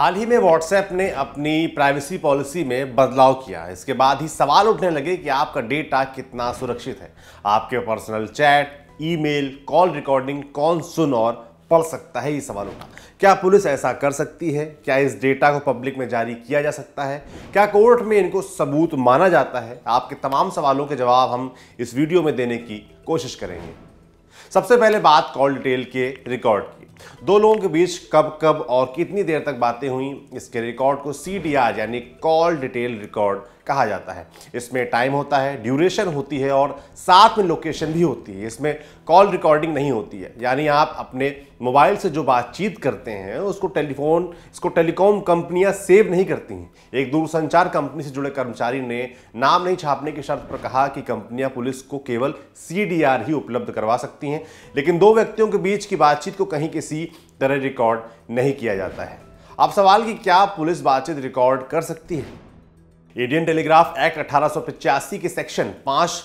हाल ही में व्हाट्सएप ने अपनी प्राइवेसी पॉलिसी में बदलाव किया इसके बाद ही सवाल उठने लगे कि आपका डेटा कितना सुरक्षित है आपके personal chat email, call recording कौन सुन और पढ़ सकता है ये सवाल उठा क्या पुलिस ऐसा कर सकती है क्या इस डेटा को पब्लिक में जारी किया जा सकता है क्या कोर्ट में इनको सबूत माना जाता है आपके तमाम सवालों के जवाब हम इस वीडियो में देने की कोशिश करेंगे सबसे पहले बात कॉल डिटेल के रिकॉर्ड की दो लोगों के बीच कब कब और कितनी देर तक बातें हुई इसके रिकॉर्ड को सी यानी कॉल डिटेल रिकॉर्ड कहा जाता है इसमें टाइम होता है ड्यूरेशन होती है और साथ में लोकेशन भी होती है इसमें कॉल रिकॉर्डिंग नहीं होती है यानी आप अपने मोबाइल से जो बातचीत करते हैं उसको टेलीफोन इसको टेलीकॉम कंपनियां सेव नहीं करती हैं एक दूरसंचार कंपनी से जुड़े कर्मचारी ने नाम नहीं छापने की शर्त पर कहा कि कंपनियां पुलिस को केवल सी ही उपलब्ध करवा सकती हैं लेकिन दो व्यक्तियों के बीच की बातचीत को कहीं किसी तरह रिकॉर्ड नहीं किया जाता है अब सवाल कि क्या पुलिस बातचीत रिकॉर्ड कर सकती है इंडियन टेलीग्राफ एक्ट अठारह के सेक्शन पांच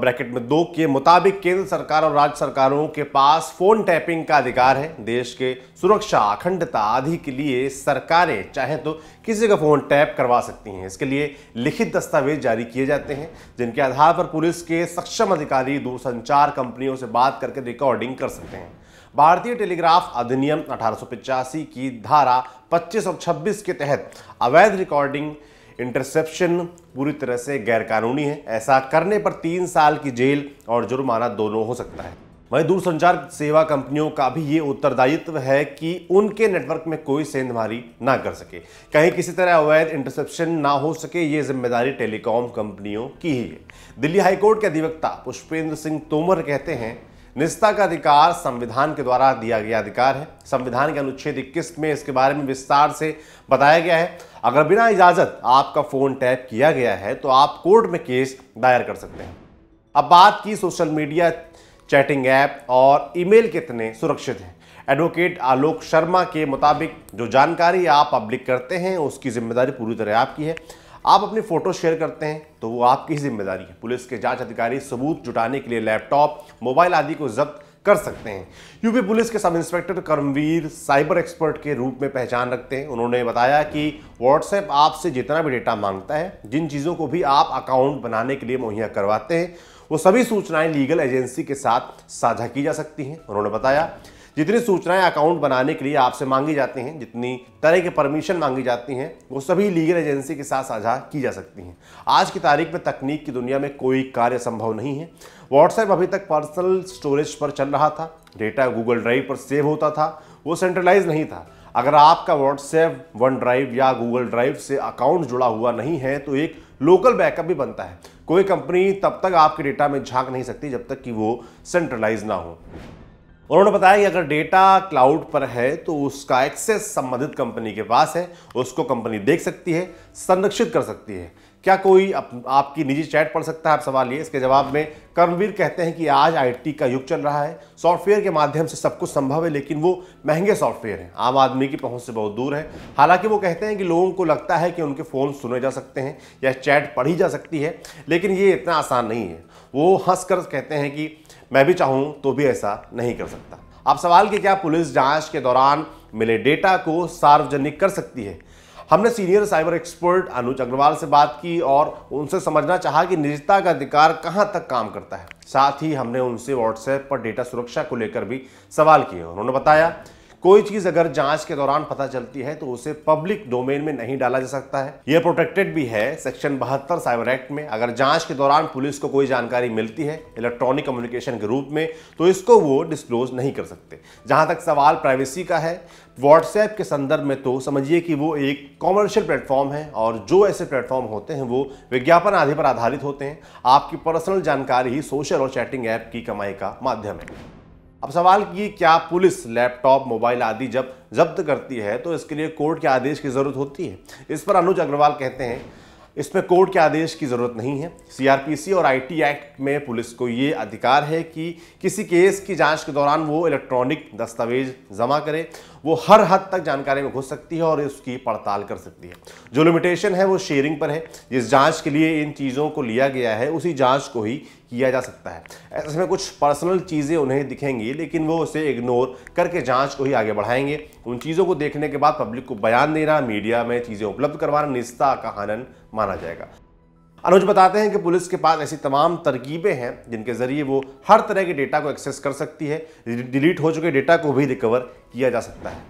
ब्रैकेट में दो के मुताबिक केंद्र सरकार और राज्य सरकारों के पास फोन टैपिंग का अधिकार है देश के सुरक्षा अखंडता आदि के लिए सरकारें चाहे तो किसी का फोन टैप करवा सकती हैं इसके लिए लिखित दस्तावेज जारी किए जाते हैं जिनके आधार पर पुलिस के सक्षम अधिकारी दूरसंचार कंपनियों से बात करके रिकॉर्डिंग कर सकते हैं भारतीय टेलीग्राफ अधिनियम अठारह की धारा पच्चीस और छब्बीस के तहत अवैध रिकॉर्डिंग इंटरसेप्शन पूरी तरह से गैरकानूनी है ऐसा करने पर तीन साल की जेल और जुर्माना दोनों हो सकता है वहीं दूरसंचार सेवा कंपनियों का भी ये उत्तरदायित्व है कि उनके नेटवर्क में कोई सेंधमारी ना कर सके कहीं किसी तरह अवैध इंटरसेप्शन ना हो सके ये जिम्मेदारी टेलीकॉम कंपनियों की ही है दिल्ली हाईकोर्ट के अधिवक्ता पुष्पेंद्र सिंह तोमर कहते हैं निजता का अधिकार संविधान के द्वारा दिया गया अधिकार है संविधान के अनुच्छेद इक्कीस में इसके बारे में विस्तार से बताया गया है अगर बिना इजाजत आपका फोन टैप किया गया है तो आप कोर्ट में केस दायर कर सकते हैं अब बात की सोशल मीडिया चैटिंग ऐप और ईमेल कितने सुरक्षित हैं एडवोकेट आलोक शर्मा के मुताबिक जो जानकारी आप पब्लिक करते हैं उसकी जिम्मेदारी पूरी तरह आपकी है आप अपनी फ़ोटो शेयर करते हैं तो वो आपकी जिम्मेदारी है पुलिस के जांच अधिकारी सबूत जुटाने के लिए लैपटॉप मोबाइल आदि को जब्त कर सकते हैं यूपी पुलिस के सब इंस्पेक्टर कर्मवीर साइबर एक्सपर्ट के रूप में पहचान रखते हैं उन्होंने बताया कि व्हाट्सएप आपसे जितना भी डेटा मांगता है जिन चीज़ों को भी आप अकाउंट बनाने के लिए मुहैया करवाते हैं वो सभी सूचनाएं लीगल एजेंसी के साथ साझा की जा सकती हैं उन्होंने बताया जितनी सूचनाएं अकाउंट बनाने के लिए आपसे मांगी जाती हैं जितनी तरह के परमिशन मांगी जाती हैं वो सभी लीगल एजेंसी के साथ साझा की जा सकती हैं आज की तारीख में तकनीक की दुनिया में कोई कार्य संभव नहीं है व्हाट्सएप अभी तक पर्सनल स्टोरेज पर चल रहा था डेटा गूगल ड्राइव पर सेव होता था वो सेंट्रलाइज नहीं था अगर आपका व्हाट्सएप वन ड्राइव या गूगल ड्राइव से अकाउंट जुड़ा हुआ नहीं है तो एक लोकल बैकअप भी बनता है कोई कंपनी तब तक आपके डेटा में झांक नहीं सकती जब तक कि वो सेंट्रलाइज ना हो उन्होंने बताया कि अगर डेटा क्लाउड पर है तो उसका एक्सेस संबंधित कंपनी के पास है उसको कंपनी देख सकती है संरक्षित कर सकती है क्या कोई आप, आपकी निजी चैट पढ़ सकता है आप सवाल ये इसके जवाब में कर्मवीर कहते हैं कि आज आईटी का युग चल रहा है सॉफ्टवेयर के माध्यम से सब कुछ संभव है लेकिन वो महंगे सॉफ्टवेयर हैं आम आदमी की पहुंच से बहुत दूर है हालांकि वो कहते हैं कि लोगों को लगता है कि उनके फ़ोन सुने जा सकते हैं या चैट पढ़ी जा सकती है लेकिन ये इतना आसान नहीं है वो हंस कहते हैं कि मैं भी चाहूं तो भी ऐसा नहीं कर सकता आप सवाल कि क्या पुलिस जांच के दौरान मिले डेटा को सार्वजनिक कर सकती है हमने senior cyber expert Anuj Agrawal से बात की और उनसे समझना चाहा कि निजता का अधिकार कहां तक काम करता है साथ ही हमने उनसे व्हाट्सएप पर डेटा सुरक्षा को लेकर भी सवाल किए उन्होंने बताया कोई चीज अगर जांच के दौरान पता चलती है तो उसे पब्लिक डोमेन में नहीं डाला जा सकता है यह प्रोटेक्टेड भी है सेक्शन बहत्तर साइबर एक्ट में अगर जांच के दौरान पुलिस को कोई जानकारी मिलती है इलेक्ट्रॉनिक कम्युनिकेशन के रूप में तो इसको वो डिस्क्लोज नहीं कर सकते जहां तक सवाल प्राइवेसी का है व्हाट्सएप के संदर्भ में तो समझिए कि वो एक कॉमर्शियल प्लेटफॉर्म है और जो ऐसे प्लेटफॉर्म होते हैं वो विज्ञापन आदि पर आधारित होते हैं आपकी पर्सनल जानकारी ही सोशल और चैटिंग ऐप की कमाई का माध्यम है अब सवाल कि क्या पुलिस लैपटॉप मोबाइल आदि जब जब्त करती है तो इसके लिए कोर्ट के आदेश की ज़रूरत होती है इस पर अनुज अग्रवाल कहते हैं इसमें कोर्ट के आदेश की ज़रूरत नहीं है सीआरपीसी और आईटी एक्ट में पुलिस को ये अधिकार है कि किसी केस की जांच के दौरान वो इलेक्ट्रॉनिक दस्तावेज जमा करे वो हर हद तक जानकारी में घुस सकती है और उसकी पड़ताल कर सकती है जो लिमिटेशन है वो शेयरिंग पर है जिस जांच के लिए इन चीज़ों को लिया गया है उसी जांच को ही किया जा सकता है ऐसे में कुछ पर्सनल चीज़ें उन्हें दिखेंगी लेकिन वो उसे इग्नोर करके जांच को ही आगे बढ़ाएंगे उन चीज़ों को देखने के बाद पब्लिक को बयान देना मीडिया में चीज़ें उपलब्ध करवाना निस्ता का हनन माना जाएगा अनुज बताते हैं कि पुलिस के पास ऐसी तमाम तरकीबें हैं जिनके ज़रिए वो हर तरह के डेटा को एक्सेस कर सकती है डिलीट हो चुके डेटा को भी रिकवर किया जा सकता है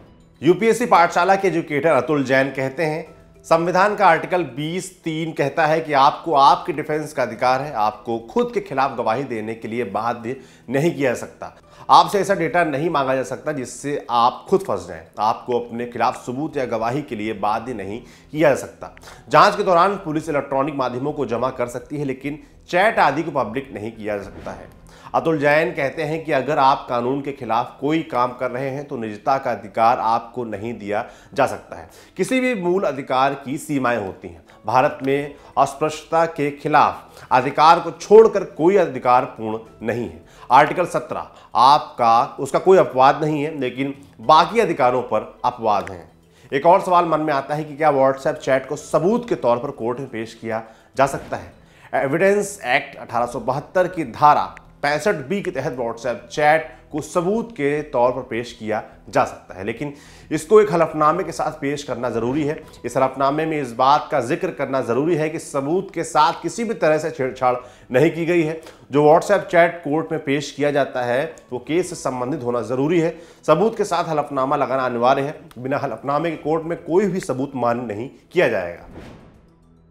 यूपीएससी पाठशाला के एजुकेटर अतुल जैन कहते हैं संविधान का आर्टिकल 20 तीन कहता है कि आपको आपके डिफेंस का अधिकार है आपको खुद के खिलाफ गवाही देने के लिए बाध्य नहीं किया जा सकता आपसे ऐसा डेटा नहीं मांगा जा सकता जिससे आप खुद फंस जाएं आपको अपने खिलाफ सबूत या गवाही के लिए बाध्य नहीं किया जा सकता जांच के दौरान पुलिस इलेक्ट्रॉनिक माध्यमों को जमा कर सकती है लेकिन चैट आदि को पब्लिक नहीं किया जा सकता है अतुल जैन कहते हैं कि अगर आप कानून के खिलाफ कोई काम कर रहे हैं तो निजता का अधिकार आपको नहीं दिया जा सकता है किसी भी मूल अधिकार की सीमाएं होती हैं भारत में अस्पृश्यता के खिलाफ अधिकार को छोड़कर कोई अधिकार पूर्ण नहीं है आर्टिकल 17 आपका उसका कोई अपवाद नहीं है लेकिन बाकी अधिकारों पर अपवाद हैं एक और सवाल मन में आता है कि क्या व्हाट्सएप चैट को सबूत के तौर पर कोर्ट में पेश किया जा सकता है एविडेंस एक्ट अठारह की धारा पैंसठ बी के तहत व्हाट्सएप चैट को सबूत के तौर पर पेश किया जा सकता है लेकिन इसको एक हलफनामे के साथ पेश करना ज़रूरी है इस हलफनामे में इस बात का जिक्र करना ज़रूरी है कि सबूत के साथ किसी भी तरह से छेड़छाड़ नहीं की गई है जो व्हाट्सएप चैट कोर्ट में पेश किया जाता है वो केस से संबंधित होना ज़रूरी है सबूत के साथ हलफनामा लगाना अनिवार्य है बिना हलफनामे के कोर्ट में कोई भी सबूत मान्य नहीं किया जाएगा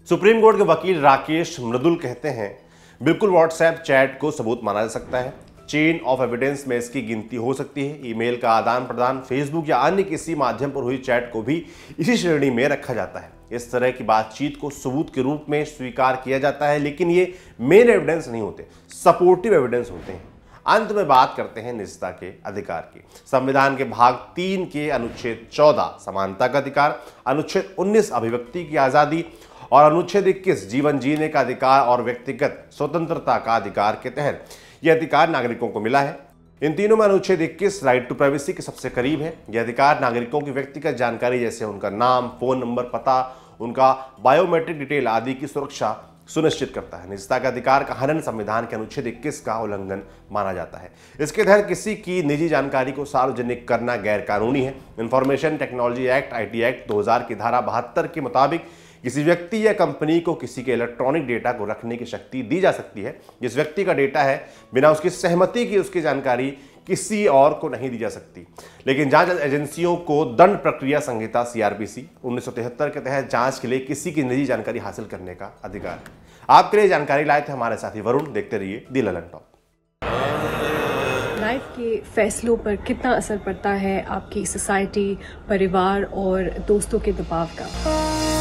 सुप्रीम कोर्ट के वकील राकेश मृदुल कहते हैं बिल्कुल व्हाट्सएप चैट को सबूत माना जा सकता है चेन ऑफ एविडेंस में इसकी गिनती हो सकती है ईमेल का आदान प्रदान फेसबुक या अन्य किसी माध्यम पर हुई चैट को भी इसी श्रेणी में रखा जाता है इस तरह की बातचीत को सबूत के रूप में स्वीकार किया जाता है लेकिन ये मेन एविडेंस नहीं होते सपोर्टिव एविडेंस होते हैं अंत में बात करते हैं निजता के अधिकार की संविधान के भाग तीन के अनुच्छेद चौदह समानता का अधिकार अनुच्छेद उन्नीस अभिव्यक्ति की आज़ादी और अनुच्छेद इक्कीस जीवन जीने का अधिकार और व्यक्तिगत स्वतंत्रता का अधिकार के तहत यह अधिकार नागरिकों को मिला है इन तीनों में अनुच्छेद 21 राइट टू प्राइवेसी के सबसे करीब है यह अधिकार नागरिकों की व्यक्तिगत जानकारी जैसे उनका नाम फोन नंबर पता उनका बायोमेट्रिक डिटेल आदि की सुरक्षा सुनिश्चित करता है निजता का अधिकार का हनन संविधान के अनुच्छेद 21 का उल्लंघन माना जाता है इसके तहत किसी की निजी जानकारी को सार्वजनिक करना गैरकानूनी है information technology act IT act 2000 की धारा बहत्तर के मुताबिक किसी व्यक्ति या कंपनी को किसी के इलेक्ट्रॉनिक डेटा को रखने की शक्ति दी जा सकती है जिस व्यक्ति का डेटा है बिना उसकी सहमति की उसकी जानकारी किसी और को नहीं दी जा सकती लेकिन जांच एजेंसियों को दंड प्रक्रिया संहिता सीआरपीसी 1973 के तहत जांच के लिए किसी की निजी जानकारी हासिल करने का अधिकार है आपके लिए जानकारी लाए थे हमारे साथी वरुण देखते रहिए दी ललन टॉप लाइफ के फैसलों पर कितना असर पड़ता है आपकी सोसाइटी परिवार और दोस्तों के दबाव का